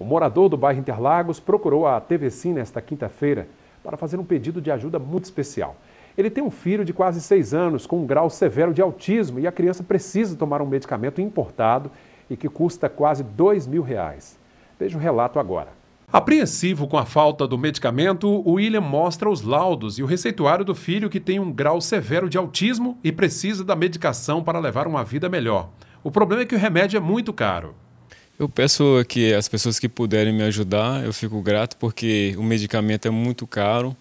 O morador do bairro Interlagos procurou a TVC nesta quinta-feira para fazer um pedido de ajuda muito especial. Ele tem um filho de quase seis anos com um grau severo de autismo e a criança precisa tomar um medicamento importado e que custa quase dois mil reais. Veja o relato agora. Apreensivo com a falta do medicamento, o William mostra os laudos e o receituário do filho que tem um grau severo de autismo e precisa da medicação para levar uma vida melhor. O problema é que o remédio é muito caro. Eu peço que as pessoas que puderem me ajudar, eu fico grato porque o medicamento é muito caro.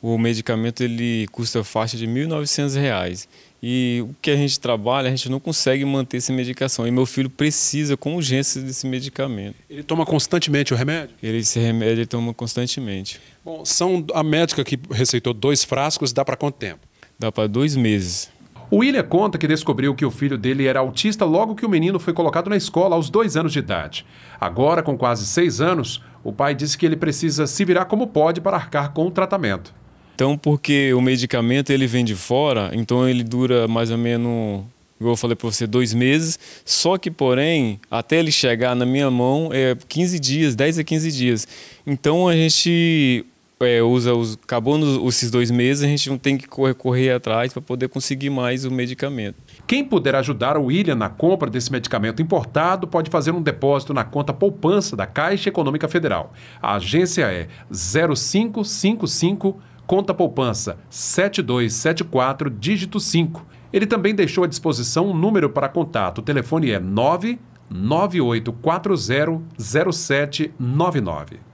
O medicamento ele custa faixa de R$ 1.900. E o que a gente trabalha, a gente não consegue manter essa medicação. E meu filho precisa com urgência desse medicamento. Ele toma constantemente o remédio? Ele, esse remédio ele toma constantemente. Bom, são a médica que receitou dois frascos, dá para quanto tempo? Dá para dois meses. William conta que descobriu que o filho dele era autista logo que o menino foi colocado na escola aos dois anos de idade. Agora, com quase seis anos, o pai disse que ele precisa se virar como pode para arcar com o tratamento. Então, porque o medicamento ele vem de fora, então ele dura mais ou menos igual eu falei para você, dois meses. Só que, porém, até ele chegar na minha mão é 15 dias, 10 a 15 dias. Então a gente é, usa os, nos esses dois meses, a gente não tem que correr, correr atrás para poder conseguir mais o medicamento. Quem puder ajudar o William na compra desse medicamento importado pode fazer um depósito na conta poupança da Caixa Econômica Federal. A agência é 0555 conta poupança 7274 dígito 5. Ele também deixou à disposição um número para contato. O telefone é 998400799.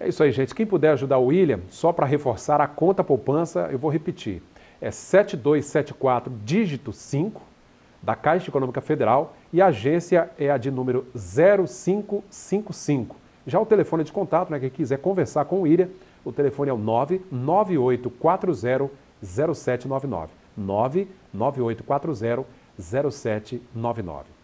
É isso aí, gente. Quem puder ajudar o William, só para reforçar a conta poupança, eu vou repetir. É 7274, dígito 5, da Caixa Econômica Federal, e a agência é a de número 0555. Já o telefone de contato, né, quem quiser conversar com o William, o telefone é o 998400799. 998400799.